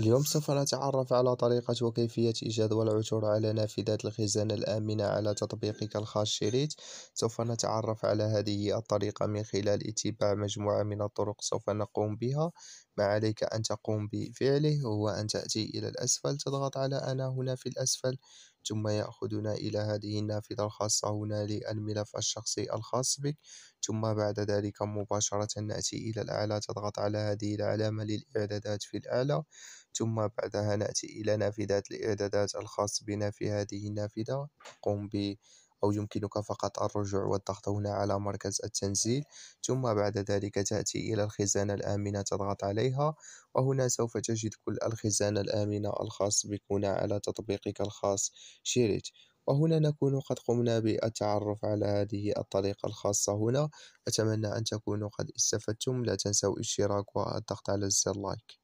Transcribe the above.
اليوم سوف نتعرف على طريقة وكيفية إيجاد والعثور على نافذات الخزانة الآمنة على تطبيقك الخاص شريت سوف نتعرف على هذه الطريقة من خلال اتباع مجموعة من الطرق سوف نقوم بها ما عليك أن تقوم بفعله هو أن تأتي إلى الأسفل تضغط على أنا هنا في الأسفل ثم يأخذنا إلى هذه النافذة الخاصة هنا للملف الشخصي الخاص بك ثم بعد ذلك مباشرة نأتي إلى الأعلى تضغط على هذه العلامة للإعدادات في الأعلى ثم بعدها نأتي إلى نافذة الإعدادات الخاص بنا في هذه النافذة قم ب أو يمكنك فقط الرجوع والضغط هنا على مركز التنزيل ثم بعد ذلك تأتي إلى الخزانة الآمنة تضغط عليها وهنا سوف تجد كل الخزانة الآمنة الخاص بك هنا على تطبيقك الخاص شيريت وهنا نكون قد قمنا بالتعرف على هذه الطريقة الخاصة هنا أتمنى أن تكونوا قد استفدتم لا تنسوا الاشتراك والضغط على زر لايك